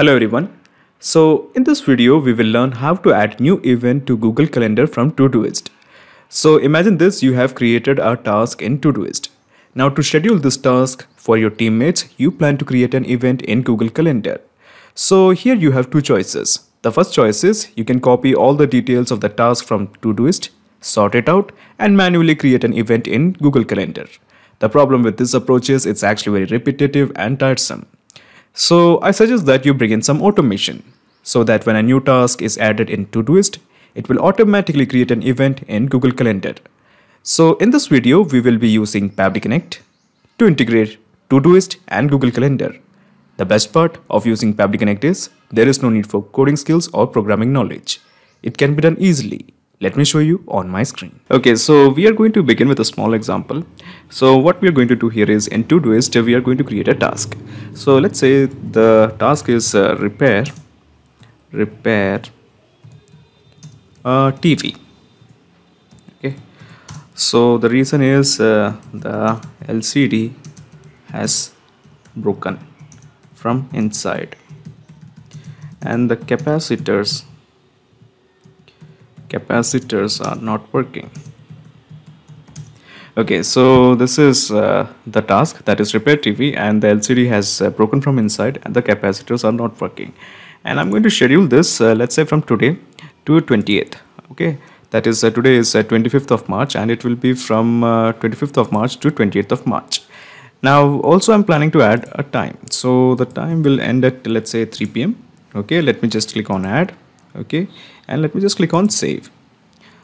Hello everyone. So in this video, we will learn how to add new event to Google Calendar from Todoist. So imagine this, you have created a task in Todoist. Now to schedule this task for your teammates, you plan to create an event in Google Calendar. So here you have two choices. The first choice is you can copy all the details of the task from Todoist, sort it out and manually create an event in Google Calendar. The problem with this approach is it's actually very repetitive and tiresome. So I suggest that you bring in some automation so that when a new task is added in Todoist, it will automatically create an event in Google Calendar. So in this video, we will be using Pabdi Connect to integrate Todoist and Google Calendar. The best part of using Pabdi Connect is there is no need for coding skills or programming knowledge. It can be done easily let me show you on my screen. Okay, so we are going to begin with a small example. So what we are going to do here is in Todoist, we are going to create a task. So let's say the task is uh, repair, repair a uh, TV. Okay, so the reason is uh, the LCD has broken from inside and the capacitors capacitors are not working okay so this is uh, the task that is repair TV and the LCD has uh, broken from inside and the capacitors are not working and I'm going to schedule this uh, let's say from today to 28th okay that is uh, today is 25th uh, of March and it will be from 25th uh, of March to 28th of March now also I'm planning to add a time so the time will end at let's say 3 p.m. okay let me just click on add okay and let me just click on save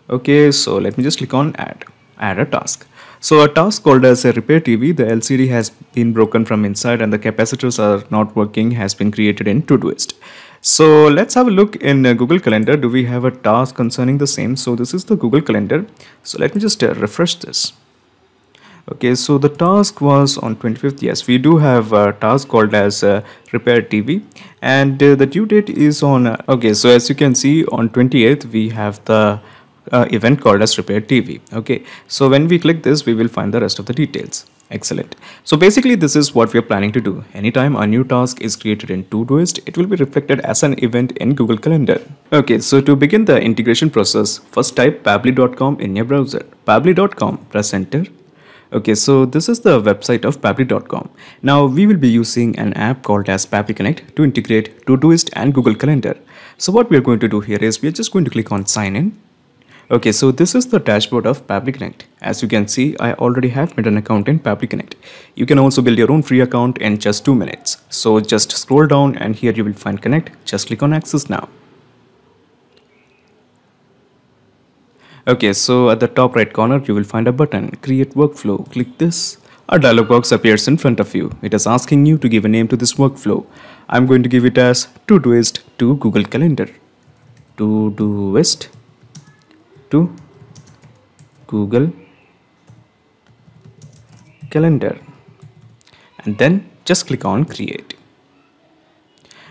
okay so let me just click on add add a task so a task called as a repair TV, the LCD has been broken from inside and the capacitors are not working has been created in Todoist. So let's have a look in uh, Google Calendar. Do we have a task concerning the same? So this is the Google Calendar. So let me just uh, refresh this okay so the task was on 25th yes we do have a task called as uh, repair tv and uh, the due date is on uh, okay so as you can see on 28th we have the uh, event called as repair tv okay so when we click this we will find the rest of the details excellent so basically this is what we are planning to do anytime a new task is created in todoist it will be reflected as an event in google calendar okay so to begin the integration process first type pably.com in your browser pably.com press enter Okay, so this is the website of Pabli.com. Now we will be using an app called as Pabli Connect to integrate Todoist and Google Calendar. So what we are going to do here is we are just going to click on sign in. Okay, so this is the dashboard of Pabli Connect. As you can see, I already have made an account in Pabli Connect. You can also build your own free account in just 2 minutes. So just scroll down and here you will find Connect. Just click on Access Now. Okay, so at the top right corner, you will find a button, create workflow. Click this. A dialog box appears in front of you. It is asking you to give a name to this workflow. I'm going to give it as Todoist to Google Calendar. Todoist to Google Calendar. And then just click on create.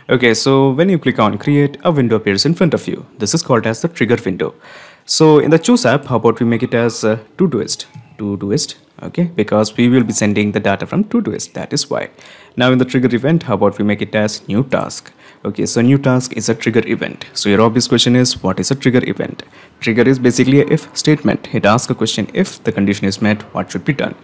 Okay, so when you click on create, a window appears in front of you. This is called as the trigger window so in the choose app how about we make it as uh, todoist todoist okay because we will be sending the data from todoist that is why now in the trigger event how about we make it as new task okay so new task is a trigger event so your obvious question is what is a trigger event trigger is basically a if statement it asks a question if the condition is met what should be done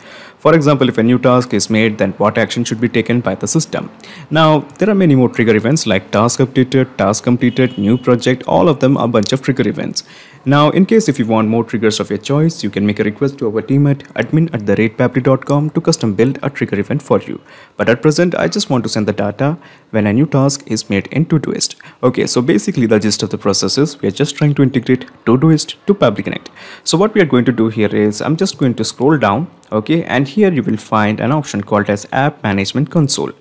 for example, if a new task is made, then what action should be taken by the system? Now, there are many more trigger events like task updated, task completed, new project, all of them are a bunch of trigger events. Now, in case if you want more triggers of your choice, you can make a request to our team at admin at the ratepapri.com to custom build a trigger event for you. But at present, I just want to send the data when a new task is made in Todoist. Okay, so basically the gist of the process is we are just trying to integrate Todoist to PubliConnect. So what we are going to do here is I'm just going to scroll down okay and here you will find an option called as app management console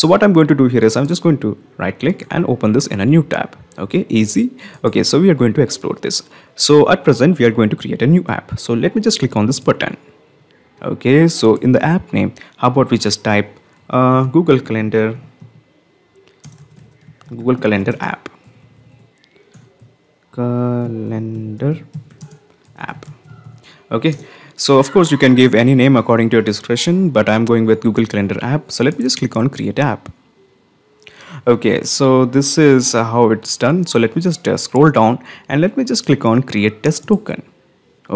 so what i'm going to do here is i'm just going to right click and open this in a new tab okay easy okay so we are going to explore this so at present we are going to create a new app so let me just click on this button okay so in the app name how about we just type uh, google calendar google calendar app calendar app okay so of course you can give any name according to your discretion, but I'm going with Google Calendar app. So let me just click on create app. Okay, so this is how it's done. So let me just uh, scroll down and let me just click on create test token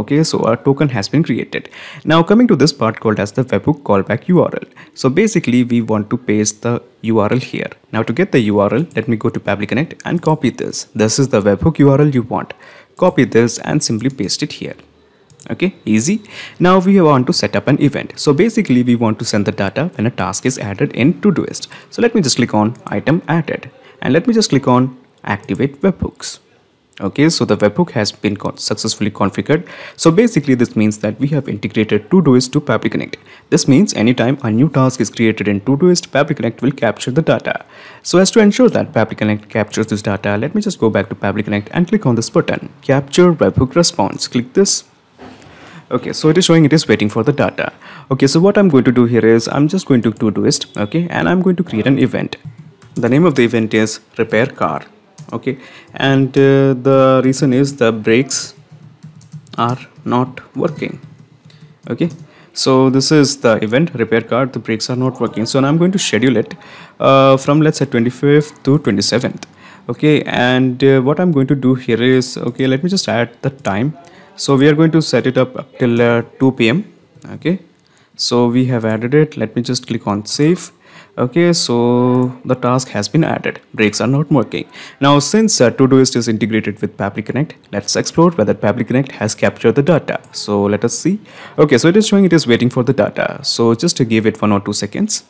okay so our token has been created now coming to this part called as the webhook callback url so basically we want to paste the url here now to get the url let me go to public connect and copy this this is the webhook url you want copy this and simply paste it here okay easy now we want to set up an event so basically we want to send the data when a task is added in Todoist so let me just click on item added and let me just click on activate webhooks okay so the webhook has been successfully configured so basically this means that we have integrated Todoist to Fabric Connect this means anytime a new task is created in Todoist Fabric Connect will capture the data so as to ensure that Fabric Connect captures this data let me just go back to Fabric Connect and click on this button capture webhook response click this okay so it is showing it is waiting for the data okay so what i'm going to do here is i'm just going to do twist. okay and i'm going to create an event the name of the event is repair car okay and uh, the reason is the brakes are not working okay so this is the event repair card the brakes are not working so now i'm going to schedule it uh, from let's say 25th to 27th okay and uh, what i'm going to do here is okay let me just add the time so we are going to set it up, up till uh, 2 pm okay so we have added it let me just click on save okay so the task has been added brakes are not working now since uh, todoist is integrated with Public Connect, let's explore whether Public Connect has captured the data so let us see okay so it is showing it is waiting for the data so just to give it one or two seconds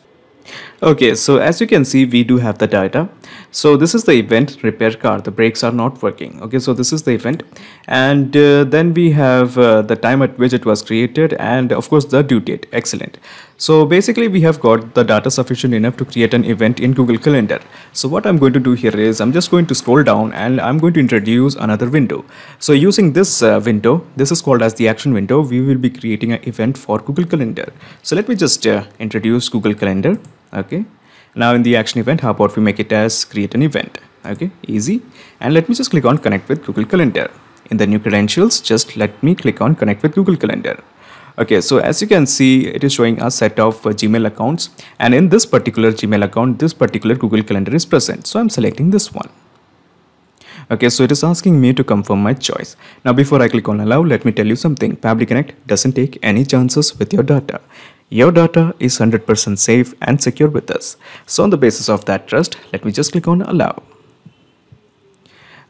okay so as you can see we do have the data so this is the event repair car the brakes are not working okay so this is the event and uh, then we have uh, the time at which it was created and of course the due date excellent so basically we have got the data sufficient enough to create an event in Google Calendar. So what I'm going to do here is I'm just going to scroll down and I'm going to introduce another window. So using this uh, window, this is called as the action window. We will be creating an event for Google Calendar. So let me just uh, introduce Google Calendar. Okay now in the action event how about we make it as create an event okay easy and let me just click on connect with google calendar in the new credentials just let me click on connect with google calendar okay so as you can see it is showing a set of uh, gmail accounts and in this particular gmail account this particular google calendar is present so i'm selecting this one Okay, so it is asking me to confirm my choice. Now before I click on allow, let me tell you something. Public Connect doesn't take any chances with your data. Your data is 100% safe and secure with us. So on the basis of that trust, let me just click on allow.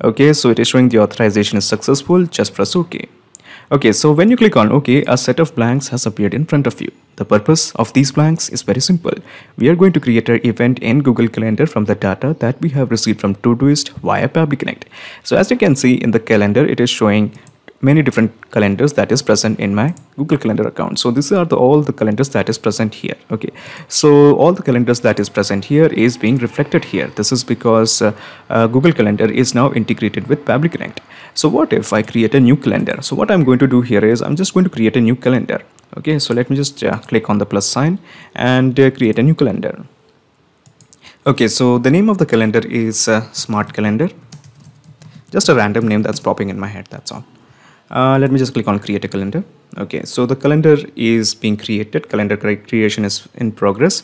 Okay, so it is showing the authorization is successful, just press OK. Okay, so when you click on OK, a set of blanks has appeared in front of you. The purpose of these blanks is very simple. We are going to create an event in Google Calendar from the data that we have received from Todoist via Public Connect. So as you can see in the calendar, it is showing many different calendars that is present in my google calendar account so these are the, all the calendars that is present here okay so all the calendars that is present here is being reflected here this is because uh, uh, google calendar is now integrated with public connect so what if i create a new calendar so what i'm going to do here is i'm just going to create a new calendar okay so let me just uh, click on the plus sign and uh, create a new calendar okay so the name of the calendar is uh, smart calendar just a random name that's popping in my head that's all uh, let me just click on create a calendar. Okay, so the calendar is being created. Calendar creation is in progress.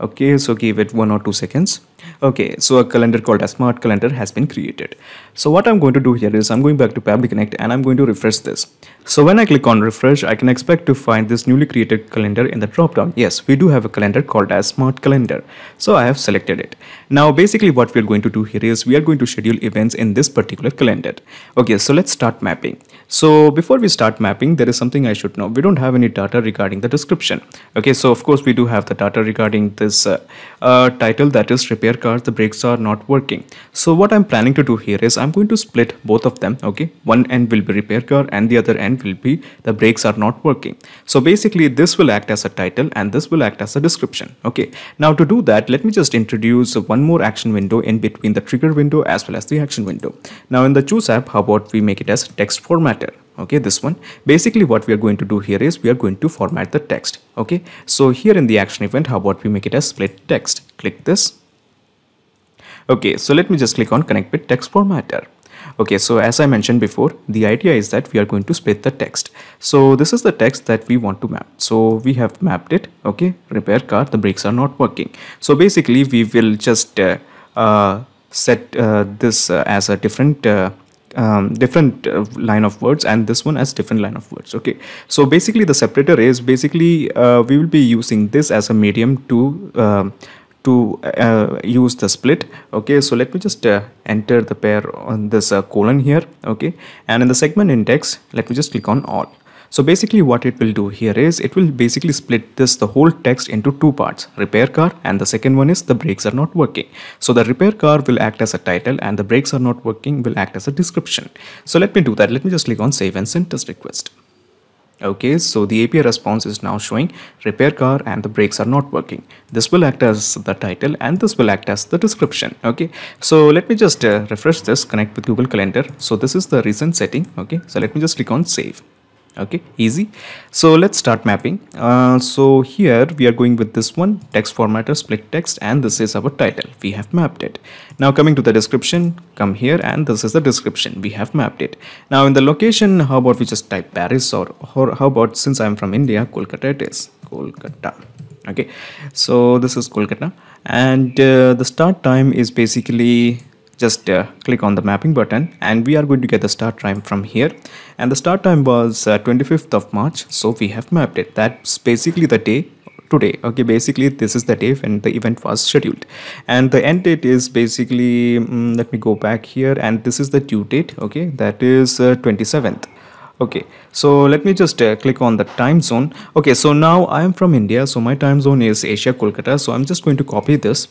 Okay, so give it one or two seconds. Okay, so a calendar called a smart calendar has been created. So what I'm going to do here is I'm going back to Public Connect and I'm going to refresh this. So when I click on refresh, I can expect to find this newly created calendar in the dropdown. Yes, we do have a calendar called as smart calendar. So I have selected it. Now basically what we're going to do here is we are going to schedule events in this particular calendar. Okay, so let's start mapping. So before we start mapping, there is something I should know. We don't have any data regarding the description. Okay, so of course we do have the data regarding this uh, uh, title that is repair car the brakes are not working so what i'm planning to do here is i'm going to split both of them okay one end will be repair car and the other end will be the brakes are not working so basically this will act as a title and this will act as a description okay now to do that let me just introduce one more action window in between the trigger window as well as the action window now in the choose app how about we make it as text formatter okay this one basically what we are going to do here is we are going to format the text okay so here in the action event how about we make it as split text click this Okay, so let me just click on connect with text formatter. Okay, so as I mentioned before, the idea is that we are going to split the text. So this is the text that we want to map. So we have mapped it. Okay, repair car, the brakes are not working. So basically we will just uh, uh, set uh, this uh, as a different uh, um, different uh, line of words and this one as different line of words okay so basically the separator is basically uh, we will be using this as a medium to uh, to uh, use the split okay so let me just uh, enter the pair on this uh, colon here okay and in the segment index let me just click on all so basically what it will do here is it will basically split this the whole text into two parts repair car and the second one is the brakes are not working. So the repair car will act as a title and the brakes are not working will act as a description. So let me do that let me just click on save and send test request. Okay, so the API response is now showing repair car and the brakes are not working. This will act as the title and this will act as the description. Okay, so let me just uh, refresh this, connect with Google Calendar. So this is the recent setting. Okay, so let me just click on save okay easy so let's start mapping uh, so here we are going with this one text formatter split text and this is our title we have mapped it now coming to the description come here and this is the description we have mapped it now in the location how about we just type Paris or, or how about since I'm from India Kolkata it is Kolkata okay so this is Kolkata and uh, the start time is basically just uh, click on the mapping button and we are going to get the start time from here and the start time was uh, 25th of March so we have mapped it that's basically the day today okay basically this is the day when the event was scheduled and the end date is basically mm, let me go back here and this is the due date okay that is uh, 27th okay so let me just uh, click on the time zone okay so now i am from india so my time zone is asia kolkata so i'm just going to copy this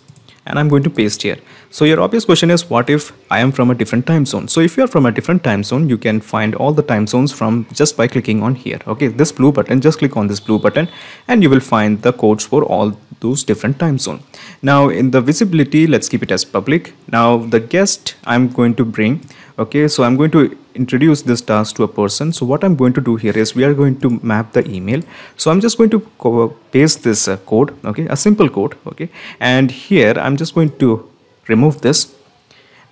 and I'm going to paste here. So your obvious question is what if I am from a different time zone? So if you are from a different time zone, you can find all the time zones from just by clicking on here. Okay, this blue button, just click on this blue button and you will find the codes for all those different time zone. Now in the visibility, let's keep it as public. Now the guest I'm going to bring. Okay, so I'm going to introduce this task to a person so what I'm going to do here is we are going to map the email so I'm just going to paste this uh, code okay a simple code okay and here I'm just going to remove this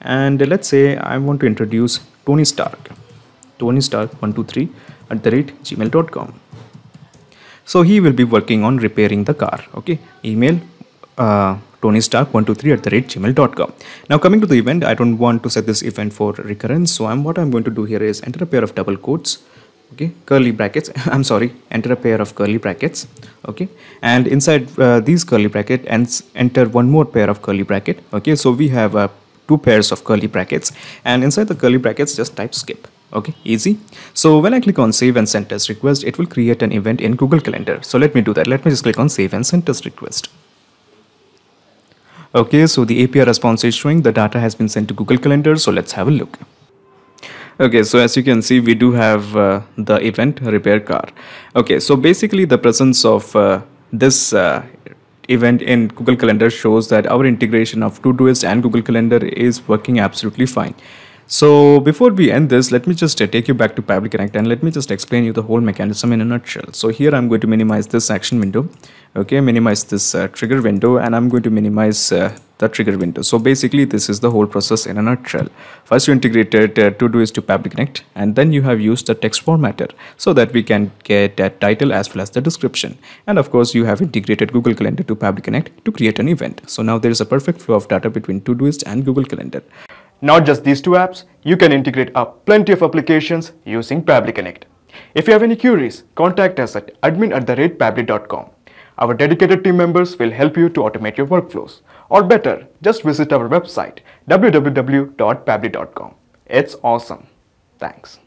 and let's say I want to introduce Tony Stark Tony Stark 123 at the rate gmail.com so he will be working on repairing the car okay email uh, Tony Stark 123 at the rate gmail.com. Now coming to the event, I don't want to set this event for recurrence. So I'm what I'm going to do here is enter a pair of double quotes, okay, curly brackets. I'm sorry, enter a pair of curly brackets, okay, and inside uh, these curly brackets and enter one more pair of curly bracket, okay. So we have uh, two pairs of curly brackets, and inside the curly brackets just type skip, okay easy so when i click on save and send test request it will create an event in google calendar so let me do that let me just click on save and send test request Okay, so the API response is showing the data has been sent to Google Calendar. So let's have a look. Okay, so as you can see, we do have uh, the event repair car. Okay, so basically the presence of uh, this uh, event in Google Calendar shows that our integration of Todoist and Google Calendar is working absolutely fine. So before we end this, let me just uh, take you back to Public Connect and let me just explain you the whole mechanism in a nutshell. So here I'm going to minimize this action window, okay, minimize this uh, trigger window and I'm going to minimize uh, the trigger window. So basically this is the whole process in a nutshell. First you integrated uh, to do is to Public Connect and then you have used the text formatter so that we can get a title as well as the description. And of course you have integrated Google Calendar to Public Connect to create an event. So now there is a perfect flow of data between Todoist and Google Calendar. Not just these two apps, you can integrate up plenty of applications using Pably Connect. If you have any queries, contact us at admin at the rate Our dedicated team members will help you to automate your workflows. Or better, just visit our website www.pably.com. It's awesome. Thanks.